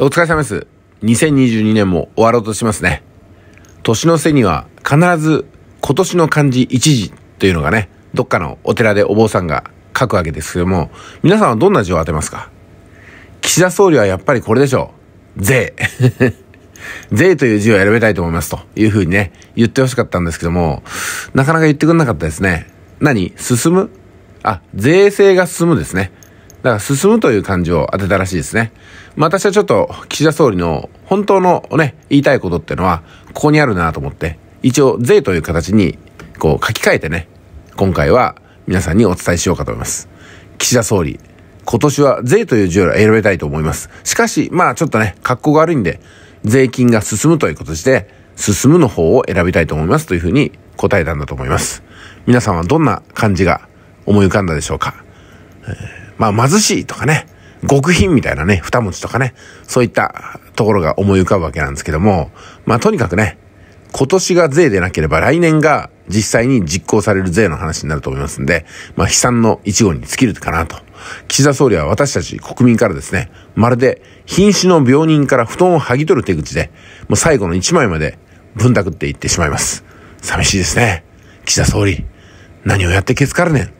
お疲れ様です。2022年も終わろうとしますね。年の瀬には必ず今年の漢字一字というのがね、どっかのお寺でお坊さんが書くわけですけども、皆さんはどんな字を当てますか岸田総理はやっぱりこれでしょう。税。税という字を選びたいと思いますというふうにね、言ってほしかったんですけども、なかなか言ってくれなかったですね。何進むあ、税制が進むですね。だから進むという漢字を当てたらしいですね。まあ、私はちょっと岸田総理の本当のね、言いたいことっていうのは、ここにあるなと思って、一応税という形にこう書き換えてね、今回は皆さんにお伝えしようかと思います。岸田総理、今年は税という字を選びたいと思います。しかし、まあちょっとね、格好が悪いんで、税金が進むということで、進むの方を選びたいと思いますというふうに答えたんだと思います。皆さんはどんな感じが思い浮かんだでしょうかえー、まあ、貧しいとかね、極貧みたいなね、二文字とかね、そういったところが思い浮かぶわけなんですけども、まあ、とにかくね、今年が税でなければ来年が実際に実行される税の話になると思いますんで、まあ、悲惨の一号に尽きるかなと。岸田総理は私たち国民からですね、まるで瀕死の病人から布団を剥ぎ取る手口で、もう最後の一枚までぶんたくっていってしまいます。寂しいですね。岸田総理、何をやってけつかるねん。